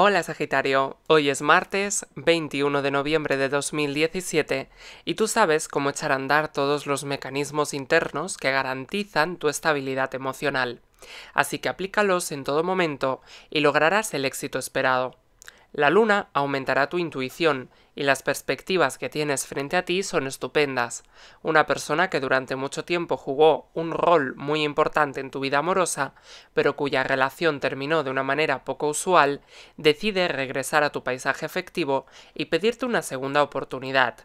Hola Sagitario, hoy es martes 21 de noviembre de 2017 y tú sabes cómo echar a andar todos los mecanismos internos que garantizan tu estabilidad emocional. Así que aplícalos en todo momento y lograrás el éxito esperado. La luna aumentará tu intuición y las perspectivas que tienes frente a ti son estupendas. Una persona que durante mucho tiempo jugó un rol muy importante en tu vida amorosa, pero cuya relación terminó de una manera poco usual, decide regresar a tu paisaje efectivo y pedirte una segunda oportunidad.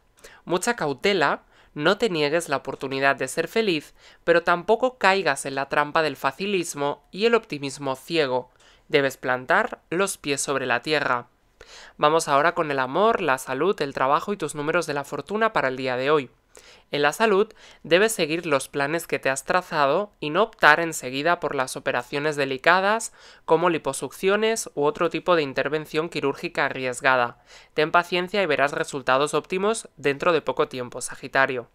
Mucha cautela, no te niegues la oportunidad de ser feliz, pero tampoco caigas en la trampa del facilismo y el optimismo ciego. Debes plantar los pies sobre la tierra. Vamos ahora con el amor, la salud, el trabajo y tus números de la fortuna para el día de hoy. En la salud debes seguir los planes que te has trazado y no optar enseguida por las operaciones delicadas como liposucciones u otro tipo de intervención quirúrgica arriesgada. Ten paciencia y verás resultados óptimos dentro de poco tiempo, Sagitario.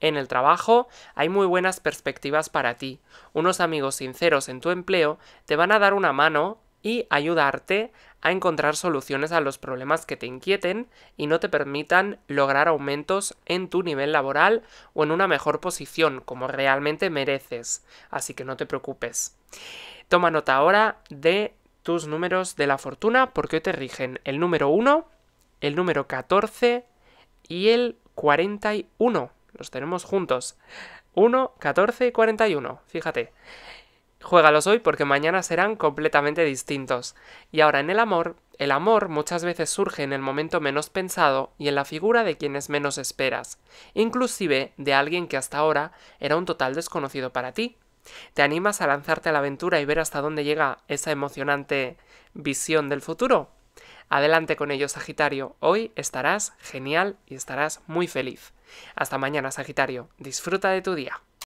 En el trabajo hay muy buenas perspectivas para ti. Unos amigos sinceros en tu empleo te van a dar una mano y ayudarte a encontrar soluciones a los problemas que te inquieten y no te permitan lograr aumentos en tu nivel laboral o en una mejor posición como realmente mereces. Así que no te preocupes. Toma nota ahora de tus números de la fortuna porque hoy te rigen el número 1, el número 14 y el 41. Los tenemos juntos. 1, 14 y 41. Fíjate. Juégalos hoy porque mañana serán completamente distintos. Y ahora en el amor, el amor muchas veces surge en el momento menos pensado y en la figura de quienes menos esperas, inclusive de alguien que hasta ahora era un total desconocido para ti. ¿Te animas a lanzarte a la aventura y ver hasta dónde llega esa emocionante visión del futuro? Adelante con ello, Sagitario. Hoy estarás genial y estarás muy feliz. Hasta mañana, Sagitario. Disfruta de tu día.